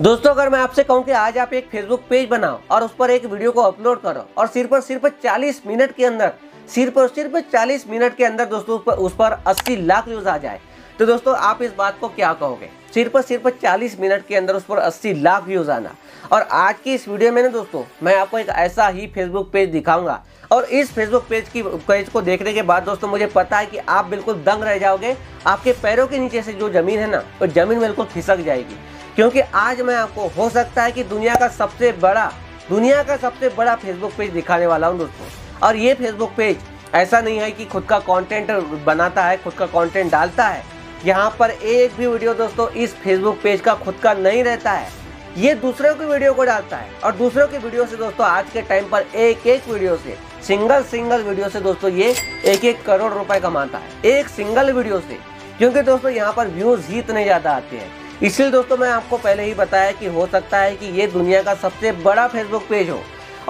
दोस्तों अगर मैं आपसे कहूं कि आज आप एक फेसबुक पेज बनाओ और उस पर एक वीडियो को अपलोड करो और सिर्फ और सिर्फ 40 मिनट के अंदर सिर्फ और सिर्फ 40 मिनट के अंदर दोस्तों उस पर, उस पर 80 लाख व्यूज आ जाए तो दोस्तों आप इस बात को क्या कहोगे सिर्फ और सिर्फ 40 मिनट के अंदर उस पर 80 लाख व्यूज आना और आज की इस वीडियो में ना दोस्तों मैं आपको एक ऐसा ही फेसबुक पेज दिखाऊंगा और इस फेसबुक पेज की पेज को देखने के बाद दोस्तों मुझे पता है कि आप बिल्कुल दंग रह जाओगे आपके पैरों के नीचे से जो ज़मीन है ना वो ज़मीन बिल्कुल खिसक जाएगी क्योंकि आज मैं आपको हो सकता है कि दुनिया का सबसे बड़ा दुनिया का सबसे बड़ा फेसबुक पेज दिखाने वाला हूँ दोस्तों और ये फेसबुक पेज ऐसा नहीं है कि खुद का कंटेंट बनाता है खुद का कंटेंट डालता है यहाँ पर एक भी वीडियो दोस्तों इस फेसबुक पेज का खुद का नहीं रहता है ये दूसरों की वीडियो को डालता है और दूसरों की वीडियो से दोस्तों आज के टाइम पर एक एक वीडियो से सिंगल सिंगल वीडियो से दोस्तों ये एक एक करोड़ रुपए कमाता है एक सिंगल वीडियो से क्योंकि दोस्तों यहाँ पर व्यूज ही इतने ज़्यादा आते हैं इसलिए दोस्तों मैं आपको पहले ही बताया कि हो सकता है कि ये दुनिया का सबसे बड़ा फेसबुक पेज हो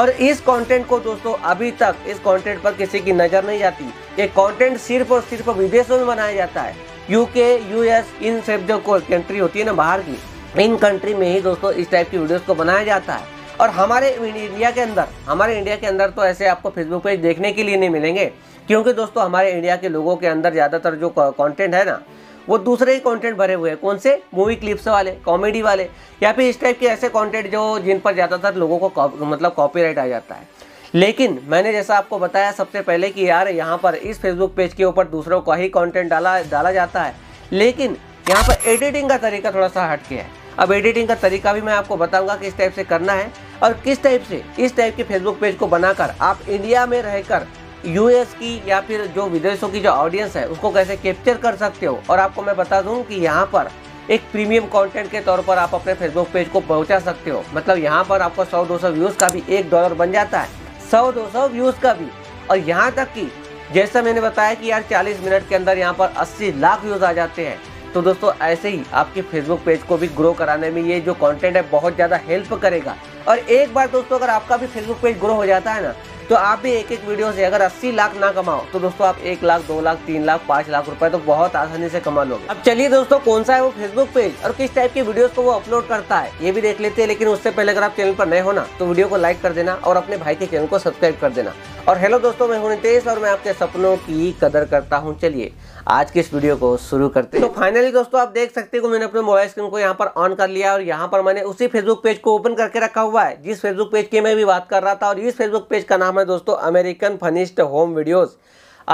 और इस कंटेंट को दोस्तों अभी तक इस कंटेंट पर किसी की नज़र नहीं जाती ये कंटेंट सिर्फ और सिर्फ विदेशों में बनाया जाता है यूके यूएस इन सब जो कंट्री होती है ना बाहर की इन कंट्री में ही दोस्तों इस टाइप की वीडियोस को बनाया जाता है और हमारे इंडिया के अंदर हमारे इंडिया के अंदर तो ऐसे आपको फेसबुक पेज देखने के लिए नहीं मिलेंगे क्योंकि दोस्तों हमारे इंडिया के लोगों के अंदर ज़्यादातर जो कंटेंट है ना वो दूसरे ही कंटेंट भरे हुए हैं कौन से मूवी क्लिप्स वाले कॉमेडी वाले या फिर इस टाइप के ऐसे कंटेंट जो जिन पर ज़्यादातर लोगों को मतलब कॉपीराइट आ जाता है लेकिन मैंने जैसा आपको बताया सबसे पहले कि यार यहाँ पर इस फेसबुक पेज के ऊपर दूसरों का ही कॉन्टेंट डाला डाला जाता है लेकिन यहाँ पर एडिटिंग का तरीका थोड़ा सा हटके है अब एडिटिंग का तरीका भी मैं आपको बताऊँगा किस टाइप से करना है और किस टाइप से इस टाइप के फेसबुक पेज को बनाकर आप इंडिया में रहकर यूएस की या फिर जो विदेशों की जो ऑडियंस है उसको कैसे कैप्चर कर सकते हो और आपको मैं बता दूं कि यहाँ पर एक प्रीमियम कंटेंट के तौर पर आप अपने फेसबुक पेज को पहुंचा सकते हो मतलब यहाँ पर आपको सौ दो सौ व्यूज़ का भी एक डॉलर बन जाता है सौ दो सौ व्यूज़ का भी और यहाँ तक कि जैसा मैंने बताया कि यार चालीस मिनट के अंदर यहाँ पर अस्सी लाख व्यूज़ आ जाते हैं तो दोस्तों ऐसे ही आपके फेसबुक पेज को भी ग्रो कराने में ये जो कंटेंट है बहुत ज़्यादा हेल्प करेगा और एक बार दोस्तों अगर आपका भी फेसबुक पेज ग्रो हो जाता है ना तो आप भी एक एक वीडियो से अगर अस्सी लाख ना कमाओ तो दोस्तों आप एक लाख दो लाख तीन लाख पांच लाख रुपए तो बहुत आसानी से कमा लोगे अब चलिए दोस्तों कौन सा है वो फेसबुक पेज और किस टाइप की वीडियोस को वो अपलोड करता है ये भी देख लेते हैं लेकिन उससे पहले अगर आप चैनल पर नए हो ना तो वीडियो को लाइक कर देना और अपने भाई के चैनल को सब्सक्राइब कर देना और हेलो दोस्तों मैं हूँ नितेश और मैं आपके सपनों की कदर करता हूँ चलिए आज के इस वीडियो को शुरू करते हैं तो फाइनली दोस्तों आप देख सकते हो मैंने अपने मोबाइल स्क्रीन को यहाँ पर ऑन कर लिया और यहाँ पर मैंने उसी फेसबुक पेज को ओपन करके रखा हुआ है जिस फेसबुक पेज की मैं भी बात कर रहा था और इस फेसबुक पेज का नाम है दोस्तों American funniest home videos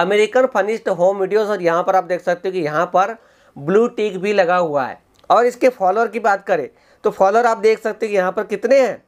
American funniest home videos और यहाँ पर आप देख सकते हो कि यहाँ पर ब्लू टिक भी लगा हुआ है और इसके फॉलोअर की बात करें तो फॉलोअर आप देख सकते हो कि यहाँ पर कितने हैं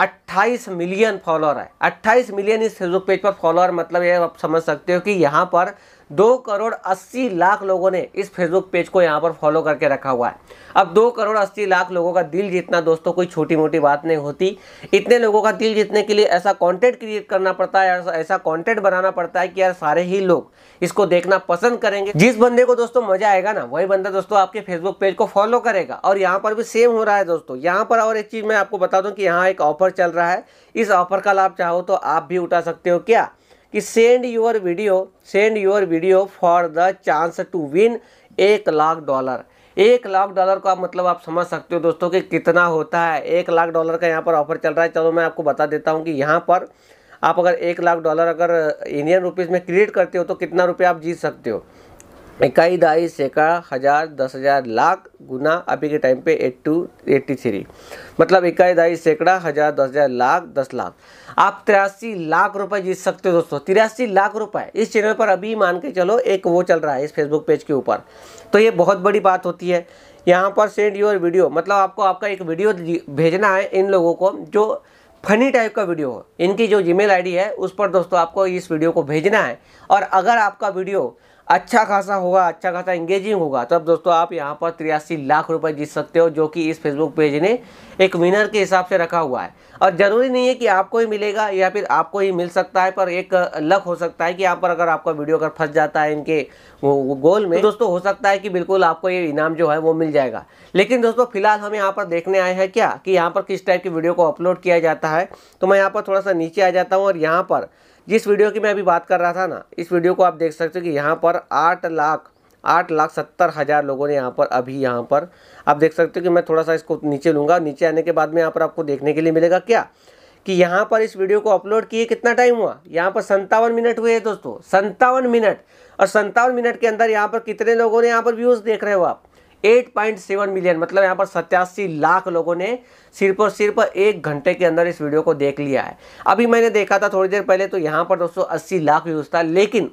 28 मिलियन फॉलोअर है 28 मिलियन इस फेसबुक पेज पर फॉलोअर मतलब ये आप समझ सकते हो कि यहाँ पर दो करोड़ अस्सी लाख लोगों ने इस फेसबुक पेज को यहाँ पर फॉलो करके रखा हुआ है अब दो करोड़ अस्सी लाख लोगों का दिल जीतना दोस्तों कोई छोटी मोटी बात नहीं होती इतने लोगों का दिल जीतने के लिए ऐसा कंटेंट क्रिएट करना पड़ता है ऐसा कंटेंट बनाना पड़ता है कि यार सारे ही लोग इसको देखना पसंद करेंगे जिस बंदे को दोस्तों मजा आएगा ना वही बंदा दोस्तों आपके फेसबुक पेज को फॉलो करेगा और यहाँ पर भी सेम हो रहा है दोस्तों यहाँ पर और एक चीज़ मैं आपको बता दूँ कि यहाँ एक ऑफर चल रहा है इस ऑफर का लाभ चाहो तो आप भी उठा सकते हो क्या कि send your video send your video for the chance to win एक लाख डॉलर एक लाख डॉलर का मतलब आप समझ सकते हो दोस्तों कि कितना होता है एक लाख डॉलर का यहाँ पर ऑफर चल रहा है चलो मैं आपको बता देता हूँ कि यहाँ पर आप अगर एक लाख डॉलर अगर इंडियन रुपीज़ में क्रिएट करते हो तो कितना रुपये आप जीत सकते हो इकाई दाई सैकड़ा हज़ार दस हज़ार लाख गुना अभी के टाइम पे एट टू एट्टी थ्री मतलब इकाई दाई सैकड़ा हज़ार दस हज़ार लाख दस लाख आप तिरासी लाख रुपए जीत सकते हो दोस्तों तिरासी लाख रुपए इस चैनल पर अभी मान के चलो एक वो चल रहा है इस फेसबुक पेज के ऊपर तो ये बहुत बड़ी बात होती है यहाँ पर सेंड योर वीडियो मतलब आपको आपका एक वीडियो भेजना है इन लोगों को जो फनी टाइप का वीडियो हो इनकी जो जी मेल है उस पर दोस्तों आपको इस वीडियो को भेजना है और अगर आपका वीडियो अच्छा खासा होगा अच्छा खासा इंगेजिंग होगा तब तो दोस्तों आप यहाँ पर तिरासी लाख रुपए जीत सकते हो जो कि इस फेसबुक पेज ने एक विनर के हिसाब से रखा हुआ है और ज़रूरी नहीं है कि आपको ही मिलेगा या फिर आपको ही मिल सकता है पर एक लक हो सकता है कि यहाँ पर अगर आपका वीडियो अगर फंस जाता है इनके गोल में तो दोस्तों हो सकता है कि बिल्कुल आपको ये इनाम जो है वो मिल जाएगा लेकिन दोस्तों फिलहाल हम यहाँ पर देखने आए हैं क्या कि यहाँ पर किस टाइप की वीडियो को अपलोड किया जाता है तो मैं यहाँ पर थोड़ा सा नीचे आ जाता हूँ और यहाँ पर जिस वीडियो की मैं अभी बात कर रहा था ना इस वीडियो को आप देख सकते हो कि यहाँ पर आठ लाख आठ लाख सत्तर हज़ार लोगों ने यहाँ पर अभी यहाँ पर आप देख सकते हो कि मैं थोड़ा सा इसको नीचे लूँगा नीचे आने के बाद में यहाँ पर आपको देखने के लिए मिलेगा क्या कि यहाँ पर इस वीडियो को अपलोड किए कितना टाइम हुआ यहाँ पर संतावन मिनट हुए हैं दोस्तों संतावन मिनट और संतावन मिनट के अंदर यहाँ पर कितने लोगों ने यहाँ पर व्यूज़ देख रहे हो आप 8.7 मिलियन मतलब यहाँ पर सत्यासी लाख लोगों ने सिर्फ और सिर्फ एक घंटे के अंदर इस वीडियो को देख लिया है अभी मैंने देखा था थोड़ी देर पहले तो यहाँ पर दोस्तों अस्सी लाख व्यूज़ था लेकिन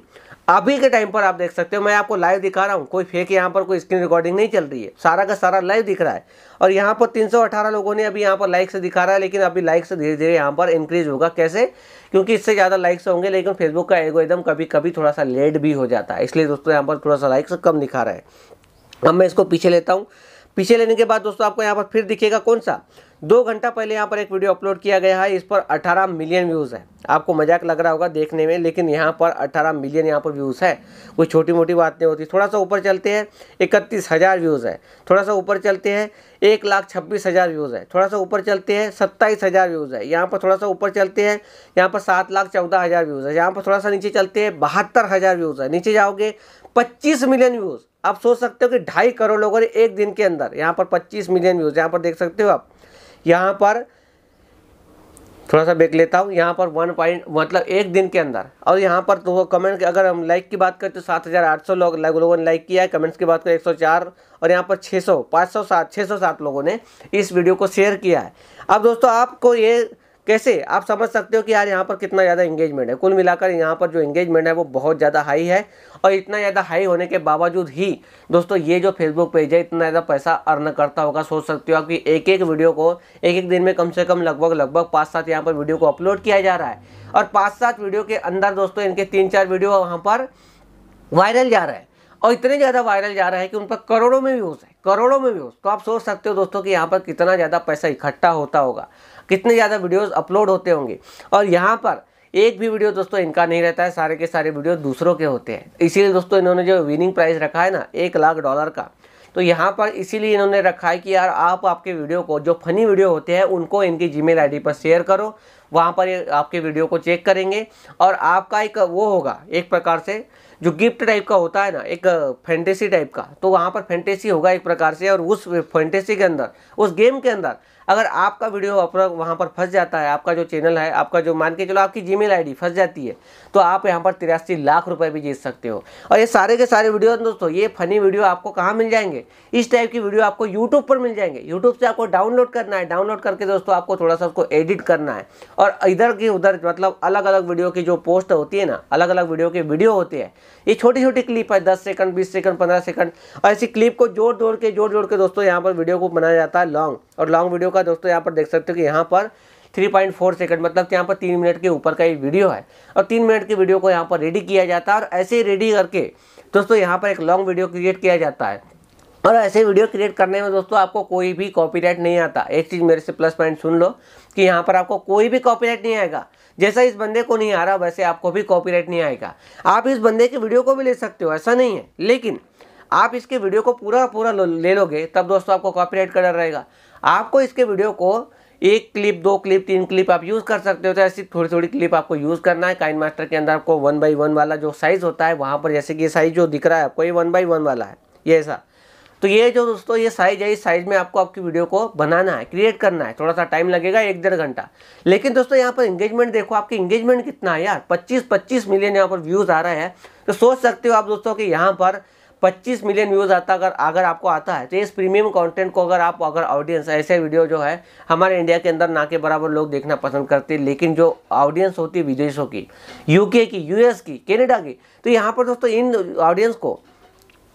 अभी के टाइम पर आप देख सकते हो मैं आपको लाइव दिखा रहा हूँ कोई फेक यहाँ पर कोई स्क्रीन रिकॉर्डिंग नहीं चल रही है सारा का सारा लाइव दिख रहा है और यहाँ पर 318 लोगों ने अभी यहाँ पर लाइक से दिखा रहा है लेकिन अभी लाइक से धीरे धीरे यहाँ पर इंक्रीज होगा कैसे क्योंकि इससे ज़्यादा लाइक्स होंगे लेकिन फेसबुक का एगो कभी कभी थोड़ा सा लेट भी हो जाता है इसलिए दोस्तों यहाँ पर थोड़ा सा लाइक्स कम दिखा रहा है अब मैं इसको पीछे लेता हूँ पीछे लेने के बाद दोस्तों आपको यहाँ पर फिर दिखेगा कौन सा दो घंटा पहले यहाँ पर एक वीडियो अपलोड किया गया है इस पर 18 मिलियन व्यूज़ है आपको मजाक लग रहा होगा देखने में लेकिन यहाँ पर 18 मिलियन यहाँ पर व्यूज़ है कोई छोटी मोटी बात नहीं होती थोड़ा सा ऊपर चलते हैं इकतीस हज़ार व्यूज़ है थोड़ा सा ऊपर चलते हैं एक लाख छब्बीस हज़ार व्यूज़ है थोड़ा सा ऊपर चलते हैं सत्ताईस हज़ार व्यूज़ है यहाँ पर थोड़ा सा ऊपर चलते हैं यहाँ पर सात लाख चौदह हज़ार व्यूज़ है यहाँ पर थोड़ा सा नीचे चलते हैं बहत्तर हज़ार व्यूज़ है नीचे जाओगे पच्चीस मिलियन व्यूज़ आप सोच सकते हो कि ढाई करोड़ लोगों ने एक दिन के अंदर यहाँ पर 25 मिलियन व्यूज़ यहाँ पर देख सकते हो आप यहाँ पर थोड़ा सा देख लेता हूँ यहाँ पर वन पॉइंट मतलब एक दिन के अंदर और यहाँ पर तो कमेंट अगर हम लाइक की बात करें तो सात हज़ार आठ सौ लोग लोगों ने लाइक किया है कमेंट्स की बात करें एक सौ चार और यहाँ पर छः सौ पाँच सौ सात छः सौ सात लोगों ने इस वीडियो को शेयर किया है अब दोस्तों आपको ये कैसे आप समझ सकते हो कि यार यहाँ पर कितना ज़्यादा इंगेजमेंट है कुल मिलाकर यहाँ पर जो इंगेजमेंट है वो बहुत ज़्यादा हाई है और इतना ज़्यादा हाई होने के बावजूद ही दोस्तों ये जो फेसबुक पेज है इतना ज़्यादा पैसा अर्न करता होगा सोच सकते हो आप कि एक एक वीडियो को एक एक दिन में कम से कम लगभग लगभग पाँच सात यहाँ पर वीडियो को अपलोड किया जा रहा है और पाँच सात वीडियो के अंदर दोस्तों इनके तीन चार वीडियो वहाँ पर वायरल जा रहा है और इतने ज़्यादा वायरल जा रहा है कि उन पर करोड़ों में व्यूज़ है करोड़ों में व्यूज़ तो आप सोच सकते हो दोस्तों कि यहाँ पर कितना ज़्यादा पैसा इकट्ठा होता होगा कितने ज़्यादा वीडियोज़ अपलोड होते होंगे और यहाँ पर एक भी वीडियो दोस्तों इनका नहीं रहता है सारे के सारे वीडियो दूसरों के होते हैं इसीलिए दोस्तों इन्होंने जो विनिंग प्राइस रखा है ना एक लाख डॉलर का तो यहाँ पर इसीलिए इन्होंने रखा है कि यार आप आपके वीडियो को जो फनी वीडियो होते हैं उनको इनकी जीमेल आईडी पर शेयर करो वहाँ पर ये आपके वीडियो को चेक करेंगे और आपका एक वो होगा एक प्रकार से जो गिफ्ट टाइप का होता है ना एक फैंटेसी टाइप का तो वहाँ पर फैंटेसी होगा एक प्रकार से और उस फैंटेसी के अंदर उस गेम के अंदर अगर आपका वीडियो अपना वहाँ पर फंस जाता है आपका जो चैनल है आपका जो मान के चलो आपकी जी मेल फंस जाती है तो आप यहाँ पर तिरासी लाख रुपये भी जीत सकते हो और ये सारे के सारे वीडियो दोस्तों ये फनी वीडियो आपको कहाँ मिल जाएंगे इस टाइप की वीडियो आपको यूट्यूब पर मिल जाएंगे यूट्यूब से आपको डाउनलोड करना है डाउनलोड करके दोस्तों आपको थोड़ा सा उसको एडिट करना है और इधर की उधर मतलब अलग अलग वीडियो की जो पोस्ट होती है ना अलग अलग वीडियो के वीडियो होते हैं ये छोटी छोटी क्लिप है दस सेकंड बीस सेकंड पंद्रह सेकंड ऐसी क्लिप को जोड़ जोड़ के जोड़ जोड़ के दोस्तों यहाँ पर वीडियो को बनाया जाता है लॉन्ग और लॉन्ग वीडियो का दोस्तों यहाँ पर देख सकते हो कि यहाँ पर 3.4 सेकंड मतलब कि यहाँ पर तीन मिनट के ऊपर का ये वीडियो है और तीन मिनट की वीडियो को यहाँ पर रेडी किया जाता है और ऐसे रेडी करके दोस्तों यहाँ पर एक लॉन्ग वीडियो क्रिएट किया जाता है और ऐसे वीडियो क्रिएट करने में दोस्तों आपको कोई भी कॉपीराइट नहीं आता एक चीज़ मेरे से प्लस पॉइंट सुन लो कि यहाँ पर आपको कोई भी कॉपीराइट नहीं आएगा जैसा इस बंदे को नहीं आ रहा वैसे आपको भी कॉपीराइट नहीं आएगा आप इस बंदे के वीडियो को भी ले सकते हो ऐसा नहीं है लेकिन आप इसके वीडियो को पूरा पूरा ले लोगे तब दोस्तों आपको कॉपीराइट कलर रहेगा आपको इसके वीडियो को एक क्लिप दो क्लिप तीन क्लिप आप यूज़ कर सकते हो तो ऐसी थोड़ी थोड़ी क्लिप आपको यूज़ करना है काइन मास्टर के अंदर आपको वन बाई वन वाला जो साइज़ होता है वहाँ पर जैसे कि साइज़ जो दिख रहा है आपको ये वन बाई वन वाला है ये ऐसा तो ये जो दोस्तों ये साइज़ है इस साइज़ में आपको आपकी वीडियो को बनाना है क्रिएट करना है थोड़ा सा टाइम लगेगा एक डेढ़ घंटा लेकिन दोस्तों यहाँ पर इंगेजमेंट देखो आपकी इंगेजमेंट कितना है यार पच्चीस पच्चीस मिलियन यहाँ पर व्यूज़ आ रहा है तो सोच सकते हो आप दोस्तों कि यहाँ पर 25 मिलियन व्यूज़ आता अगर अगर आपको आता है तो इस प्रीमियम कंटेंट को अगर आप अगर ऑडियंस ऐसे वीडियो जो है हमारे इंडिया के अंदर ना के बराबर लोग देखना पसंद करते हैं लेकिन जो ऑडियंस होती है विदेशों की यूके की यूएस की कनाडा की तो यहाँ पर दोस्तों इन ऑडियंस को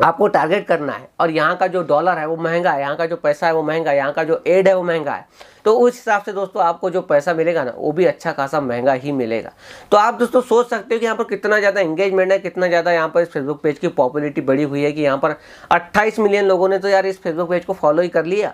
आपको टारगेट करना है और यहाँ का जो डॉलर है वो महंगा है यहाँ का जो पैसा है वो महंगा है यहाँ का जो एड है वो महंगा है तो उस हिसाब से दोस्तों आपको जो पैसा मिलेगा ना वो भी अच्छा खासा महंगा ही मिलेगा तो आप दोस्तों सोच सकते हो कि यहाँ पर कितना ज़्यादा इंगेजमेंट है कितना ज़्यादा यहाँ पर इस फेसबुक पेज की पॉपुलरिटी बढ़ी हुई है कि यहाँ पर अट्ठाईस मिलियन लोगों ने तो यार इस फेसबुक पेज को फॉलो ही कर लिया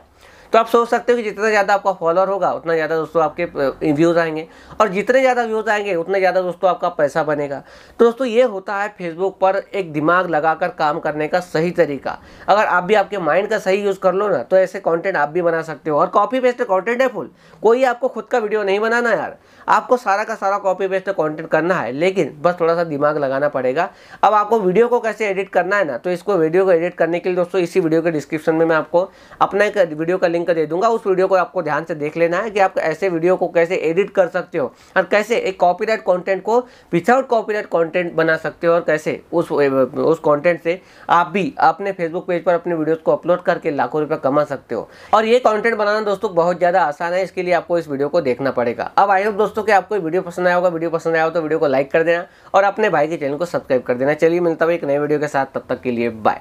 तो आप सोच सकते हो कि जितना ज़्यादा आपका फॉलोअर होगा उतना ज़्यादा दोस्तों आपके व्यूज़ आएंगे और जितने ज़्यादा व्यूज़ आएंगे उतने ज़्यादा दोस्तों आपका पैसा बनेगा तो दोस्तों ये होता है फेसबुक पर एक दिमाग लगाकर काम करने का सही तरीका अगर आप भी आपके माइंड का सही यूज़ कर लो ना तो ऐसे कॉन्टेंट आप भी बना सकते हो और कॉपी पेस्ट कॉन्टेंट है फुल कोई आपको खुद का वीडियो नहीं बनाना यार आपको सारा का सारा कॉपी पेस्ट कॉन्टेंट करना है लेकिन बस थोड़ा सा दिमाग लगाना पड़ेगा अब आपको वीडियो को कैसे एडिट करना है ना तो इसको वीडियो को एडिट करने के लिए दोस्तों इसी वीडियो के डिस्क्रिप्शन में मैं आपको अपना एक वीडियो का लिंक लिंक दे दूंगा उस वीडियो को आपको ध्यान से देख लेना है कि आप ऐसे वीडियो को कैसे एडिट कर सकते हो और कैसे एक कॉपीराइट कंटेंट को विथआउट कॉपीराइट कंटेंट बना सकते हो और कैसे उस उस कंटेंट से आप भी अपने फेसबुक पेज पर अपने वीडियोज को अपलोड करके लाखों रुपये कमा सकते हो और ये कॉन्टेंट बनाना दोस्तों बहुत ज़्यादा आसान है इसके लिए आपको इस वीडियो को देखना पड़ेगा अब आई होप दोस्तों की आपको वीडियो पसंद आया होगा वीडियो पसंद आया हो तो वीडियो को लाइक कर देना और अपने भाई के चैनल को सब्सक्राइब कर देना चलिए मिलता हुआ एक नए वीडियो के साथ तब तक के लिए बाय